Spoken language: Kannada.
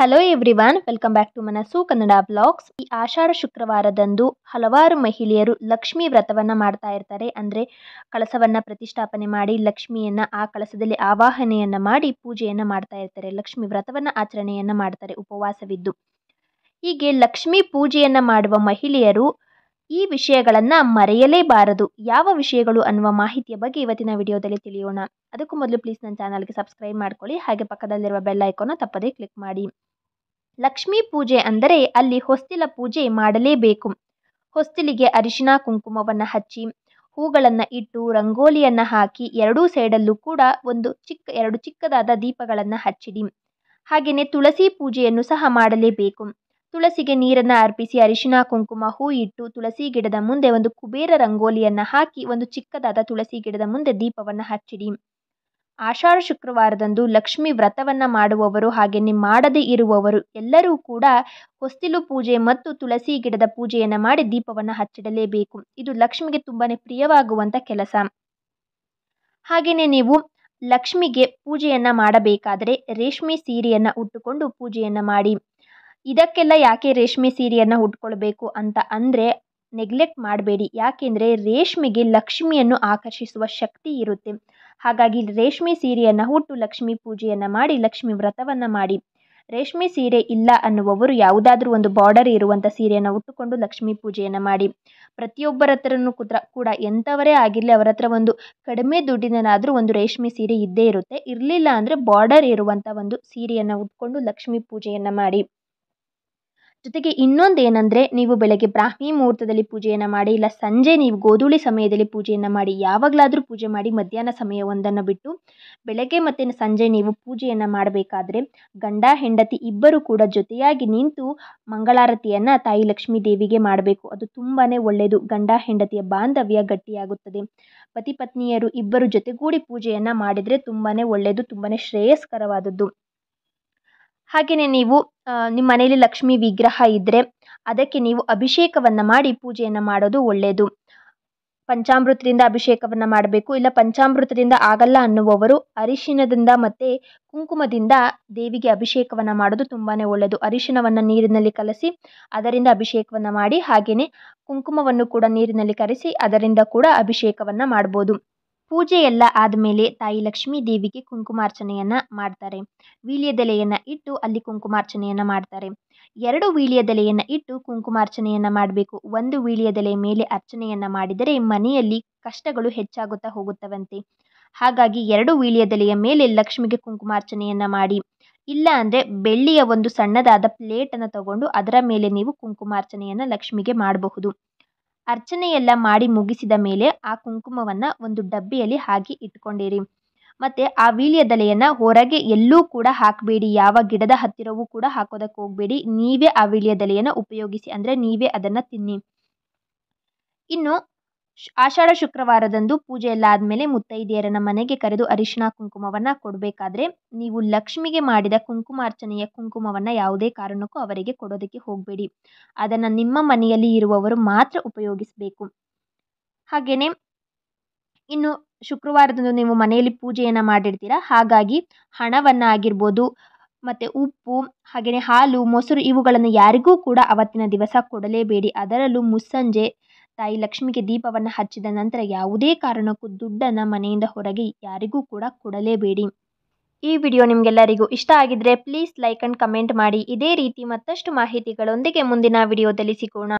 hello everyone welcome back to Manassu Kannada blogs ಈ ಆಷಾಢ ಶುಕ್ರವಾರದಂದು ಹಲವಾರು ಮಹಿಳೆಯರು ಲಕ್ಷ್ಮಿ ವ್ರತವನ್ನು ಮಾಡ್ತಾ ಇರ್ತಾರೆ ಅಂದರೆ ಕಳಸವನ್ನು ಪ್ರತಿಷ್ಠಾಪನೆ ಮಾಡಿ ಲಕ್ಷ್ಮಿಯನ್ನು ಆ ಕಳಸದಲ್ಲಿ ಆವಾಹನೆಯನ್ನು ಮಾಡಿ ಪೂಜೆಯನ್ನು ಮಾಡ್ತಾ ಇರ್ತಾರೆ ಲಕ್ಷ್ಮಿ ವ್ರತವನ್ನು ಆಚರಣೆಯನ್ನು ಮಾಡ್ತಾರೆ ಉಪವಾಸವಿದ್ದು ಹೀಗೆ ಲಕ್ಷ್ಮಿ ಪೂಜೆಯನ್ನು ಮಾಡುವ ಮಹಿಳೆಯರು ಈ ವಿಷಯಗಳನ್ನು ಮರೆಯಲೇಬಾರದು ಯಾವ ವಿಷಯಗಳು ಅನ್ನುವ ಮಾಹಿತಿಯ ಬಗ್ಗೆ ಇವತ್ತಿನ ವಿಡಿಯೋದಲ್ಲಿ ತಿಳಿಯೋಣ ಅದಕ್ಕೂ ಮೊದಲು ಪ್ಲೀಸ್ ನನ್ನ ಚಾನಲ್ಗೆ ಸಬ್ಸ್ಕ್ರೈಬ್ ಮಾಡ್ಕೊಳ್ಳಿ ಹಾಗೆ ಪಕ್ಕದಲ್ಲಿರುವ ಬೆಲ್ ಐಕೋನ ತಪ್ಪದೇ ಕ್ಲಿಕ್ ಮಾಡಿ ಲಕ್ಷ್ಮೀ ಪೂಜೆ ಅಂದರೆ ಅಲ್ಲಿ ಹೊಸ್ತಿಲ ಪೂಜೆ ಮಾಡಲೇಬೇಕು ಹೊಸ್ತಿಲಿಗೆ ಅರಿಶಿನ ಕುಂಕುಮವನ್ನು ಹಚ್ಚಿ ಹೂಗಳನ್ನು ಇಟ್ಟು ರಂಗೋಲಿಯನ್ನು ಹಾಕಿ ಎರಡೂ ಸೈಡಲ್ಲೂ ಕೂಡ ಒಂದು ಚಿಕ್ಕ ಎರಡು ಚಿಕ್ಕದಾದ ದೀಪಗಳನ್ನು ಹಚ್ಚಿಡಿ ಹಾಗೆಯೇ ತುಳಸಿ ಪೂಜೆಯನ್ನು ಸಹ ಮಾಡಲೇಬೇಕು ತುಳಸಿಗೆ ನೀರನ್ನು ಅರ್ಪಿಸಿ ಅರಿಶಿನ ಕುಂಕುಮ ಹೂ ಇಟ್ಟು ತುಳಸಿ ಗಿಡದ ಮುಂದೆ ಒಂದು ಕುಬೇರ ರಂಗೋಲಿಯನ್ನು ಹಾಕಿ ಒಂದು ಚಿಕ್ಕದಾದ ತುಳಸಿ ಗಿಡದ ಮುಂದೆ ದೀಪವನ್ನು ಹಚ್ಚಿಡಿ ಆಷಾಢ ಶುಕ್ರವಾರದಂದು ಲಕ್ಷ್ಮಿ ವ್ರತವನ್ನು ಮಾಡುವವರು ಹಾಗೆಯೇ ಮಾಡದೇ ಇರುವವರು ಎಲ್ಲರೂ ಕೂಡ ಹೊಸ್ತಿಲು ಪೂಜೆ ಮತ್ತು ತುಳಸಿ ಗಿಡದ ಪೂಜೆಯನ್ನು ಮಾಡಿ ದೀಪವನ್ನು ಹಚ್ಚಿಡಲೇಬೇಕು ಇದು ಲಕ್ಷ್ಮಿಗೆ ತುಂಬಾ ಪ್ರಿಯವಾಗುವಂಥ ಕೆಲಸ ಹಾಗೆಯೇ ನೀವು ಲಕ್ಷ್ಮಿಗೆ ಪೂಜೆಯನ್ನು ಮಾಡಬೇಕಾದರೆ ರೇಷ್ಮೆ ಸೀರೆಯನ್ನು ಉಟ್ಟುಕೊಂಡು ಪೂಜೆಯನ್ನು ಮಾಡಿ ಇದಕ್ಕೆಲ್ಲ ಯಾಕೆ ರೇಷ್ಮೆ ಸೀರೆಯನ್ನು ಉಟ್ಕೊಳ್ಬೇಕು ಅಂತ ಅಂದರೆ ನೆಗ್ಲೆಕ್ಟ್ ಮಾಡಬೇಡಿ ಯಾಕೆಂದರೆ ರೇಷ್ಮೆಗೆ ಲಕ್ಷ್ಮಿಯನ್ನು ಆಕರ್ಷಿಸುವ ಶಕ್ತಿ ಇರುತ್ತೆ ಹಾಗಾಗಿ ರೇಷ್ಮೆ ಸೀರೆಯನ್ನು ಹುಟ್ಟು ಲಕ್ಷ್ಮೀ ಪೂಜೆಯನ್ನು ಮಾಡಿ ಲಕ್ಷ್ಮಿ ವ್ರತವನ್ನು ಮಾಡಿ ರೇಷ್ಮೆ ಸೀರೆ ಇಲ್ಲ ಅನ್ನುವವರು ಯಾವುದಾದ್ರೂ ಒಂದು ಬಾರ್ಡರ್ ಇರುವಂಥ ಸೀರೆಯನ್ನು ಉಟ್ಟುಕೊಂಡು ಲಕ್ಷ್ಮೀ ಪೂಜೆಯನ್ನು ಮಾಡಿ ಪ್ರತಿಯೊಬ್ಬರ ಹತ್ರನೂ ಕೂತ್ರ ಕೂಡ ಎಂಥವರೇ ಆಗಿರಲಿ ಅವರ ಹತ್ರ ಒಂದು ಕಡಿಮೆ ದುಡ್ಡಿನಾದರೂ ಒಂದು ರೇಷ್ಮೆ ಸೀರೆ ಇದ್ದೇ ಇರುತ್ತೆ ಇರಲಿಲ್ಲ ಅಂದರೆ ಬಾರ್ಡರ್ ಇರುವಂಥ ಒಂದು ಸೀರೆಯನ್ನು ಉಟ್ಟುಕೊಂಡು ಲಕ್ಷ್ಮೀ ಪೂಜೆಯನ್ನು ಮಾಡಿ ಜೊತೆಗೆ ಇನ್ನೊಂದು ನೀವು ಬೆಳಗ್ಗೆ ಬ್ರಾಹ್ಮಿ ಮುಹೂರ್ತದಲ್ಲಿ ಪೂಜೆಯನ್ನು ಮಾಡಿ ಇಲ್ಲ ಸಂಜೆ ನೀವು ಗೋಧೂಳಿ ಸಮಯದಲ್ಲಿ ಪೂಜೆಯನ್ನು ಮಾಡಿ ಯಾವಾಗಲಾದರೂ ಪೂಜೆ ಮಾಡಿ ಮಧ್ಯಾಹ್ನ ಒಂದನ್ನು ಬಿಟ್ಟು ಬೆಳಗ್ಗೆ ಮತ್ತೆ ಸಂಜೆ ನೀವು ಪೂಜೆಯನ್ನು ಮಾಡಬೇಕಾದ್ರೆ ಗಂಡ ಹೆಂಡತಿ ಇಬ್ಬರು ಕೂಡ ಜೊತೆಯಾಗಿ ನಿಂತು ಮಂಗಳಾರತಿಯನ್ನು ತಾಯಿ ಲಕ್ಷ್ಮೀ ದೇವಿಗೆ ಮಾಡಬೇಕು ಅದು ತುಂಬಾ ಒಳ್ಳೆಯದು ಗಂಡ ಹೆಂಡತಿಯ ಬಾಂಧವ್ಯ ಗಟ್ಟಿಯಾಗುತ್ತದೆ ಪತಿ ಪತ್ನಿಯರು ಇಬ್ಬರು ಜೊತೆಗೂಡಿ ಪೂಜೆಯನ್ನು ಮಾಡಿದರೆ ತುಂಬಾ ಒಳ್ಳೆಯದು ತುಂಬಾ ಶ್ರೇಯಸ್ಕರವಾದದ್ದು ಹಾಗೆಯೇ ನೀವು ನಿಮ್ಮ ಮನೆಯಲ್ಲಿ ಲಕ್ಷ್ಮೀ ವಿಗ್ರಹ ಇದ್ದರೆ ಅದಕ್ಕೆ ನೀವು ಅಭಿಷೇಕವನ್ನು ಮಾಡಿ ಪೂಜೆಯನ್ನು ಮಾಡೋದು ಒಳ್ಳೆಯದು ಪಂಚಾಮೃತದಿಂದ ಅಭಿಷೇಕವನ್ನು ಮಾಡಬೇಕು ಇಲ್ಲ ಪಂಚಾಮೃತದಿಂದ ಆಗಲ್ಲ ಅನ್ನುವವರು ಅರಿಶಿನದಿಂದ ಮತ್ತು ಕುಂಕುಮದಿಂದ ದೇವಿಗೆ ಅಭಿಷೇಕವನ್ನು ಮಾಡೋದು ತುಂಬಾ ಒಳ್ಳೆಯದು ಅರಿಶಿಣವನ್ನು ನೀರಿನಲ್ಲಿ ಕಲಸಿ ಅದರಿಂದ ಅಭಿಷೇಕವನ್ನು ಮಾಡಿ ಹಾಗೆಯೇ ಕುಂಕುಮವನ್ನು ಕೂಡ ನೀರಿನಲ್ಲಿ ಕರೆಸಿ ಅದರಿಂದ ಕೂಡ ಅಭಿಷೇಕವನ್ನು ಮಾಡ್ಬೋದು ಪೂಜೆ ಎಲ್ಲ ಮೇಲೆ ತಾಯಿ ಲಕ್ಷ್ಮೀ ದೇವಿಗೆ ಕುಂಕುಮಾರ್ಚನೆಯನ್ನು ಮಾಡ್ತಾರೆ ವೀಳ್ಯದೆಲೆಯನ್ನು ಇಟ್ಟು ಅಲ್ಲಿ ಕುಂಕುಮಾರ್ಚನೆಯನ್ನು ಮಾಡ್ತಾರೆ ಎರಡು ವೀಳ್ಯದೆಲೆಯನ್ನು ಇಟ್ಟು ಕುಂಕುಮಾರ್ಚನೆಯನ್ನು ಮಾಡಬೇಕು ಒಂದು ವೀಳ್ಯದೆಲೆ ಮೇಲೆ ಅರ್ಚನೆಯನ್ನು ಮಾಡಿದರೆ ಮನೆಯಲ್ಲಿ ಕಷ್ಟಗಳು ಹೆಚ್ಚಾಗುತ್ತಾ ಹೋಗುತ್ತವಂತೆ ಹಾಗಾಗಿ ಎರಡು ವೀಳ್ಯದೆಲೆಯ ಮೇಲೆ ಲಕ್ಷ್ಮಿಗೆ ಕುಂಕುಮಾರ್ಚನೆಯನ್ನು ಮಾಡಿ ಇಲ್ಲ ಅಂದರೆ ಬೆಳ್ಳಿಯ ಒಂದು ಸಣ್ಣದಾದ ಪ್ಲೇಟನ್ನು ತಗೊಂಡು ಅದರ ಮೇಲೆ ನೀವು ಕುಂಕುಮಾರ್ಚನೆಯನ್ನು ಲಕ್ಷ್ಮಿಗೆ ಮಾಡಬಹುದು ಅರ್ಚನೆಯೆಲ್ಲ ಮಾಡಿ ಮುಗಿಸಿದ ಮೇಲೆ ಆ ಕುಂಕುಮವನ್ನು ಒಂದು ಡಬ್ಬಿಯಲ್ಲಿ ಹಾಕಿ ಇಟ್ಕೊಂಡಿರಿ ಮತ್ತು ಆ ವೀಳ್ಯದೆಲೆಯನ್ನು ಹೊರಗೆ ಎಲ್ಲೂ ಕೂಡ ಹಾಕಬೇಡಿ ಯಾವ ಗಿಡದ ಹತ್ತಿರವೂ ಕೂಡ ಹಾಕೋದಕ್ಕೆ ಹೋಗಬೇಡಿ ನೀವೇ ಆ ವೀಳ್ಯದೆಲೆಯನ್ನು ಉಪಯೋಗಿಸಿ ಅಂದರೆ ನೀವೇ ಅದನ್ನು ತಿನ್ನಿ ಇನ್ನು ಆಷಾಢ ಶುಕ್ರವಾರದಂದು ಪೂಜೆ ಎಲ್ಲ ಆದಮೇಲೆ ಮುತ್ತೈದೆಯರನ್ನ ಮನೆಗೆ ಕರೆದು ಅರಿಶಿಣ ಕುಂಕುಮವನ್ನ ಕೊಡಬೇಕಾದ್ರೆ ನೀವು ಲಕ್ಷ್ಮಿಗೆ ಮಾಡಿದ ಕುಂಕುಮಾರ್ಚನೆಯ ಕುಂಕುಮವನ್ನ ಯಾವುದೇ ಕಾರಣಕ್ಕೂ ಅವರಿಗೆ ಕೊಡೋದಕ್ಕೆ ಹೋಗಬೇಡಿ ಅದನ್ನ ನಿಮ್ಮ ಮನೆಯಲ್ಲಿ ಇರುವವರು ಮಾತ್ರ ಉಪಯೋಗಿಸಬೇಕು ಹಾಗೇನೆ ಇನ್ನು ಶುಕ್ರವಾರದಂದು ನೀವು ಮನೆಯಲ್ಲಿ ಪೂಜೆಯನ್ನು ಮಾಡಿರ್ತೀರಾ ಹಾಗಾಗಿ ಹಣವನ್ನ ಆಗಿರ್ಬೋದು ಮತ್ತೆ ಉಪ್ಪು ಹಾಗೆಯೇ ಹಾಲು ಮೊಸರು ಇವುಗಳನ್ನು ಯಾರಿಗೂ ಕೂಡ ಅವತ್ತಿನ ದಿವಸ ಕೊಡಲೇಬೇಡಿ ಅದರಲ್ಲೂ ಮುಸ್ಸಂಜೆ ತಾಯಿ ಲಕ್ಷ್ಮಿಗೆ ದೀಪವನ್ನು ಹಚ್ಚಿದ ನಂತರ ಯಾವುದೇ ಕಾರಣಕ್ಕೂ ದುಡ್ಡನ್ನ ಮನೆಯಿಂದ ಹೊರಗೆ ಯಾರಿಗೂ ಕೂಡ ಕೊಡಲೇಬೇಡಿ ಈ ವಿಡಿಯೋ ನಿಮ್ಗೆಲ್ಲರಿಗೂ ಇಷ್ಟ ಆಗಿದ್ರೆ ಪ್ಲೀಸ್ ಲೈಕ್ ಅಂಡ್ ಕಮೆಂಟ್ ಮಾಡಿ ಇದೇ ರೀತಿ ಮತ್ತಷ್ಟು ಮಾಹಿತಿಗಳೊಂದಿಗೆ ಮುಂದಿನ ವಿಡಿಯೋದಲ್ಲಿ ಸಿಗೋಣ